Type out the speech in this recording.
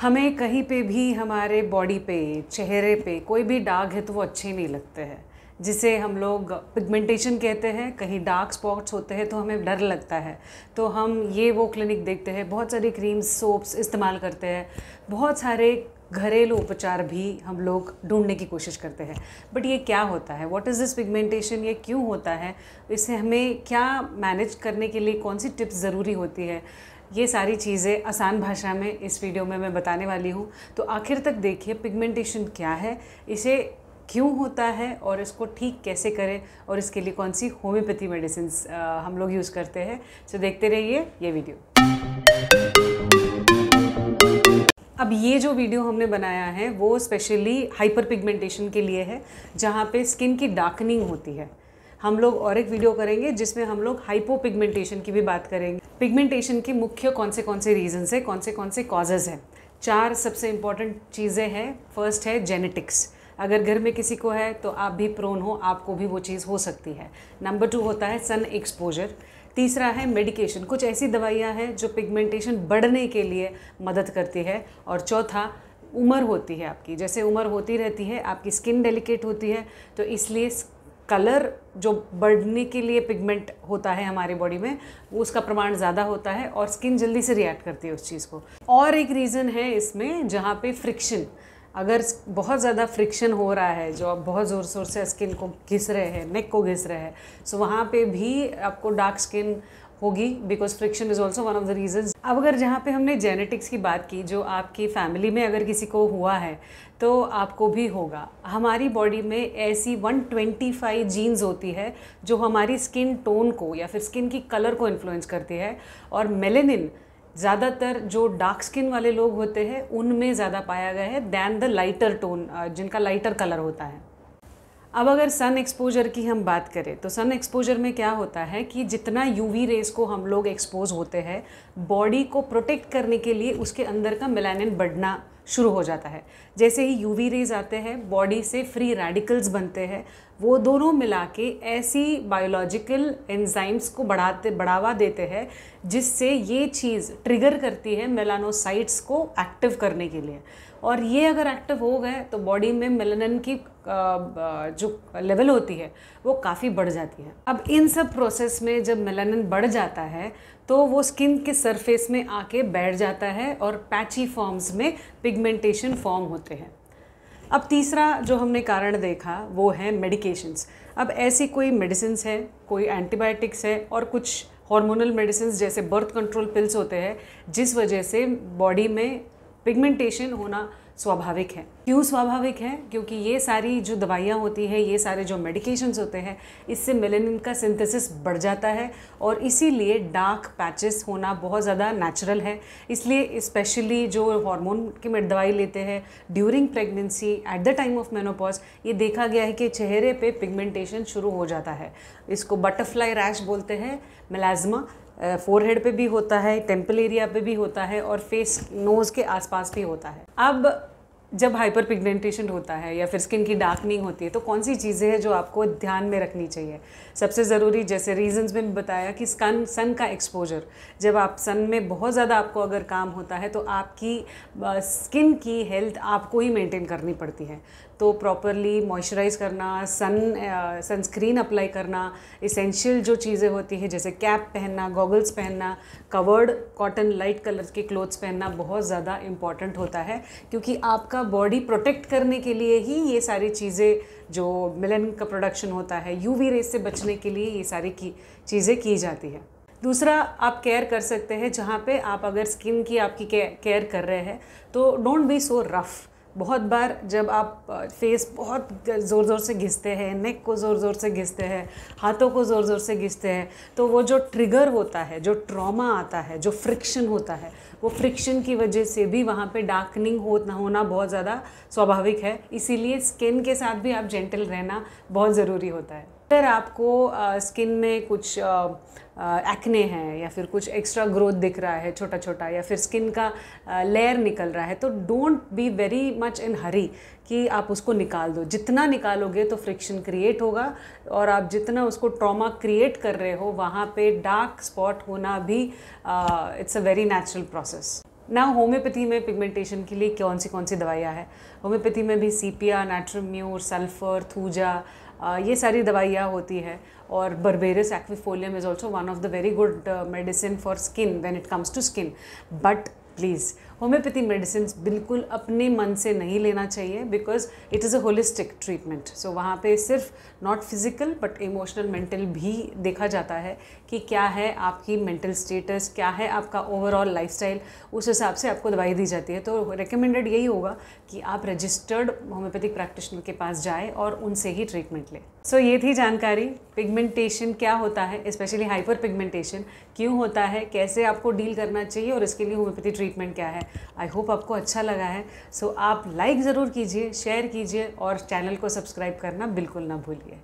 हमें कहीं पे भी हमारे बॉडी पे चेहरे पे कोई भी दाग है तो वो अच्छे नहीं लगते हैं जिसे हम लोग पिगमेंटेशन कहते हैं कहीं डार्क स्पॉट्स होते हैं तो हमें डर लगता है तो हम ये वो क्लिनिक देखते हैं बहुत सारी क्रीम्स सोप्स इस्तेमाल करते हैं बहुत सारे घरेलू उपचार भी हम लोग ढूंढने की कोशिश करते हैं बट ये क्या होता है व्हाट इज़ दिस पिगमेंटेशन ये क्यों होता है इसे हमें क्या मैनेज करने के लिए कौन सी टिप्स ज़रूरी होती है ये सारी चीज़ें आसान भाषा में इस वीडियो में मैं बताने वाली हूँ तो आखिर तक देखिए पिगमेंटेशन क्या है इसे क्यों होता है और इसको ठीक कैसे करें और इसके लिए कौन सी होम्योपैथी मेडिसिन हम लोग यूज़ करते हैं सो देखते रहिए ये वीडियो अब ये जो वीडियो हमने बनाया है वो स्पेशली हाइपर पिगमेंटेशन के लिए है जहाँ पे स्किन की डार्कनिंग होती है हम लोग और एक वीडियो करेंगे जिसमें हम लोग हाइपो पिगमेंटेशन की भी बात करेंगे पिगमेंटेशन के मुख्य कौन से कौन से रीजन्स है कौन से कौन से कॉजेज़ हैं चार सबसे इंपॉर्टेंट चीज़ें हैं फर्स्ट है जेनेटिक्स अगर घर में किसी को है तो आप भी प्रोन हो आपको भी वो चीज़ हो सकती है नंबर टू होता है सन एक्सपोजर तीसरा है मेडिकेशन कुछ ऐसी दवाइयाँ हैं जो पिगमेंटेशन बढ़ने के लिए मदद करती है और चौथा उम्र होती है आपकी जैसे उम्र होती रहती है आपकी स्किन डेलिकेट होती है तो इसलिए कलर जो बढ़ने के लिए पिगमेंट होता है हमारी बॉडी में उसका प्रमाण ज़्यादा होता है और स्किन जल्दी से रिएक्ट करती है उस चीज़ को और एक रीज़न है इसमें जहाँ पे फ्रिक्शन अगर बहुत ज़्यादा फ्रिक्शन हो रहा है जो आप बहुत ज़ोर शोर से स्किन को घिस रहे हैं नेक को घिस रहे हैं सो वहाँ पे भी आपको डार्क स्किन होगी because friction is also one of the reason अब अगर जहाँ पे हमने जेनेटिक्स की बात की जो आपकी फैमिली में अगर किसी को हुआ है तो आपको भी होगा हमारी बॉडी में ऐसी 125 जीन्स होती है जो हमारी स्किन टोन को या फिर स्किन की कलर को इन्फ्लुएंस करती है और मेलेनिन ज़्यादातर जो डार्क स्किन वाले लोग होते हैं उनमें ज़्यादा पाया गया है दैन द लाइटर टोन जिनका लाइटर कलर होता है अब अगर सन एक्सपोजर की हम बात करें तो सन एक्सपोजर में क्या होता है कि जितना यूवी रेस को हम लोग एक्सपोज होते हैं बॉडी को प्रोटेक्ट करने के लिए उसके अंदर का मेलानिन बढ़ना शुरू हो जाता है जैसे ही यूवी रेज आते हैं बॉडी से फ्री रेडिकल्स बनते हैं वो दोनों मिला के ऐसी बायोलॉजिकल एंजाइम्स को बढ़ाते बढ़ावा देते हैं जिससे ये चीज़ ट्रिगर करती है मेलानोसाइट्स को एक्टिव करने के लिए और ये अगर एक्टिव हो गए तो बॉडी में मेलानिन की जो लेवल होती है वो काफ़ी बढ़ जाती है अब इन सब प्रोसेस में जब मेलानिन बढ़ जाता है तो वो स्किन के सरफेस में आके बैठ जाता है और पैची फॉर्म्स में पिगमेंटेशन फॉर्म होते हैं अब तीसरा जो हमने कारण देखा वो है मेडिकेशंस अब ऐसी कोई मेडिसिन है कोई एंटीबायोटिक्स है और कुछ हार्मोनल मेडिसिन जैसे बर्थ कंट्रोल पिल्स होते हैं जिस वजह से बॉडी में पिगमेंटेशन होना स्वाभाविक है क्यों स्वाभाविक है क्योंकि ये सारी जो दवाइयाँ होती हैं ये सारे जो मेडिकेशंस होते हैं इससे मेलेनिन का सिंथेसिस बढ़ जाता है और इसीलिए डार्क पैचेस होना बहुत ज़्यादा नेचुरल है इसलिए स्पेशली जो हार्मोन की दवाई लेते हैं during pregnancy at the time of menopause ये देखा गया है कि चेहरे पे पिगमेंटेशन शुरू हो जाता है इसको बटरफ्लाई रैश बोलते हैं मेलाज्मा फोर हेड पर भी होता है टेम्पल एरिया पे भी होता है और फेस नोज़ के आसपास भी होता है अब जब हाइपर पिगमेंटेशन होता है या फिर स्किन की डार्कनिंग होती है तो कौन सी चीज़ें हैं जो आपको ध्यान में रखनी चाहिए सबसे ज़रूरी जैसे रीजंस में बताया कि स्कन सन का एक्सपोजर जब आप सन में बहुत ज़्यादा आपको अगर काम होता है तो आपकी स्किन की हेल्थ आपको ही मेंटेन करनी पड़ती है तो प्रॉपरली मॉइस्चराइज करना सन सनस्क्रीन अप्लाई करना इसेंशियल जो चीज़ें होती हैं जैसे कैप पहनना गॉगल्स पहनना कवर्ड कॉटन लाइट कलर के क्लोथ्स पहनना बहुत ज़्यादा इम्पॉर्टेंट होता है क्योंकि आपका बॉडी प्रोटेक्ट करने के लिए ही ये सारी चीज़ें जो मिलन का प्रोडक्शन होता है यू रेस से बचने के लिए ये सारी की चीज़ें की जाती है दूसरा आप केयर कर सकते हैं जहाँ पे आप अगर स्किन की आपकी केयर कर रहे हैं तो डोंट बी सो रफ़ बहुत बार जब आप फेस बहुत ज़ोर ज़ोर से घिसते हैं नेक को ज़ोर ज़ोर से घिसते हैं हाथों को ज़ोर ज़ोर से घिसते हैं तो वो जो ट्रिगर होता है जो ट्रॉमा आता है जो फ्रिक्शन होता है वो फ्रिक्शन की वजह से भी वहाँ पे डार्कनिंग होना होना बहुत ज़्यादा स्वाभाविक है इसीलिए स्किन के साथ भी आप जेंटल रहना बहुत ज़रूरी होता है अगर आपको स्किन में कुछ एक्ने हैं या फिर कुछ एक्स्ट्रा ग्रोथ दिख रहा है छोटा छोटा या फिर स्किन का लेयर निकल रहा है तो don't be very much in hurry कि आप उसको निकाल दो जितना निकालोगे तो फ्रिक्शन क्रिएट होगा और आप जितना उसको ट्रॉमा क्रिएट कर रहे हो वहाँ पे डार्क स्पॉट होना भी it's a very natural process ना होम्योपैथी में पिगमेंटेशन के लिए कौन सी कौन सी दवाइयाँ हैं होम्योपैथी में भी सीपिया नेट्रोम्यूर सल्फर थूजा ये सारी दवाइयाँ होती हैं और berberis aquifolium is also one of the very good medicine for skin when it comes to skin but please homoeopathy medicine बिल्कुल अपने मन से नहीं लेना चाहिए because it is a holistic treatment so वहाँ पे सिर्फ not physical but emotional mental भी देखा जाता है कि क्या है आपकी मेंटल स्टेटस क्या है आपका ओवरऑल लाइफ उस हिसाब से आपको दवाई दी जाती है तो रिकमेंडेड यही होगा कि आप रजिस्टर्ड होम्योपैथिक प्रैक्टिशनर के पास जाए और उनसे ही ट्रीटमेंट लें सो so, ये थी जानकारी पिगमेंटेशन क्या होता है स्पेशली हाइपर पिगमेंटेशन क्यों होता है कैसे आपको डील करना चाहिए और इसके लिए होम्योपैथी ट्रीटमेंट क्या है आई होप आपको अच्छा लगा है सो so, आप लाइक ज़रूर कीजिए शेयर कीजिए और चैनल को सब्सक्राइब करना बिल्कुल ना भूलिए